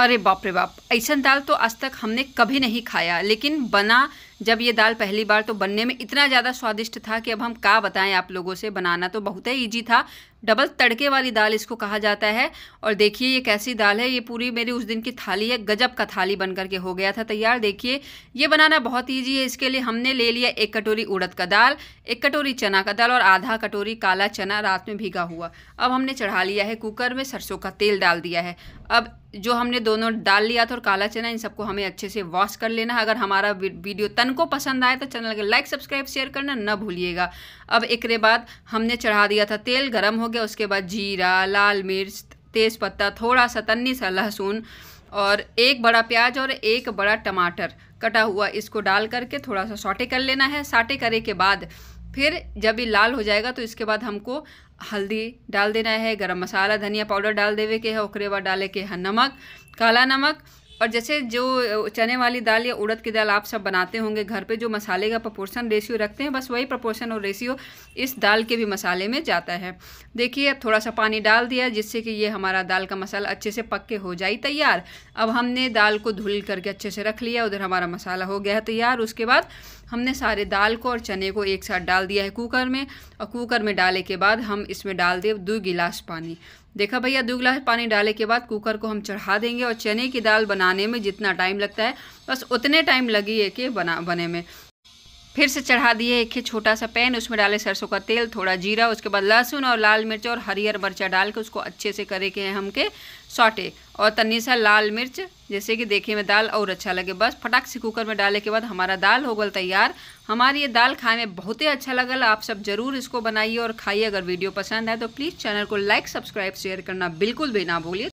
अरे बाप रे बाप ऐसा दाल तो आज तक हमने कभी नहीं खाया लेकिन बना जब ये दाल पहली बार तो बनने में इतना ज़्यादा स्वादिष्ट था कि अब हम का बताएं आप लोगों से बनाना तो बहुत ही ईजी था डबल तड़के वाली दाल इसको कहा जाता है और देखिए ये कैसी दाल है ये पूरी मेरी उस दिन की थाली है गजब का थाली बन करके हो गया था तैयार देखिए ये बनाना बहुत ईजी है इसके लिए हमने ले लिया एक कटोरी उड़द का दाल एक कटोरी चना का दाल और आधा कटोरी काला चना रात में भीगा हुआ अब हमने चढ़ा लिया है कुकर में सरसों का तेल डाल दिया है अब जो हमने दोनों डाल लिया था और काला चना इन सबको हमें अच्छे से वॉश कर लेना है अगर हमारा वीडियो तन को पसंद आए तो चैनल को लाइक सब्सक्राइब शेयर करना न भूलिएगा अब एकरे बाद हमने चढ़ा दिया था तेल गर्म हो गया उसके बाद जीरा लाल मिर्च तेज़पत्ता थोड़ा सा तन्नी सा लहसुन और एक बड़ा प्याज और एक बड़ा टमाटर कटा हुआ इसको डाल करके थोड़ा सा सॉटे कर लेना है साटे करे के बाद फिर जब ये लाल हो जाएगा तो इसके बाद हमको हल्दी डाल देना है गरम मसाला धनिया पाउडर डाल देवे के है ओकरे बाद डाले के है नमक काला नमक और जैसे जो चने वाली दाल या उड़द की दाल आप सब बनाते होंगे घर पे जो मसाले का प्रपोर्शन रेशियो रखते हैं बस वही प्रपोर्शन और रेशियो इस दाल के भी मसाले में जाता है देखिए थोड़ा सा पानी डाल दिया जिससे कि ये हमारा दाल का मसाला अच्छे से पक के हो जाए तैयार अब हमने दाल को धुल करके अच्छे से रख लिया उधर हमारा मसाला हो गया तैयार उसके बाद हमने सारे दाल को और चने को एक साथ डाल दिया है कुकर में और कुकर में डाले के बाद हम इसमें डाल दिए दो गिलास पानी देखा भैया दो गिलास पानी डाले के बाद कुकर को हम चढ़ा देंगे और चने की दाल बना बनाने में जितना टाइम लगता है बस उतने टाइम लगी है कि बना बने में फिर से चढ़ा दिए एक ही छोटा सा पैन उसमें डाले सरसों का तेल थोड़ा जीरा उसके बाद लहसुन और लाल मिर्च और हरियर मिर्चा डाल के उसको अच्छे से करे के हम के सॉटे और तन्नी सा लाल मिर्च जैसे कि देखे में दाल और अच्छा लगे बस फटाक से कुकर में डाले के बाद हमारा दाल हो गल तैयार हमारी ये दाल खाए में बहुत ही अच्छा लगल आप सब जरूर इसको बनाइए और खाइए अगर वीडियो पसंद है तो प्लीज़ चैनल को लाइक सब्सक्राइब शेयर करना बिल्कुल भी ना भूलिए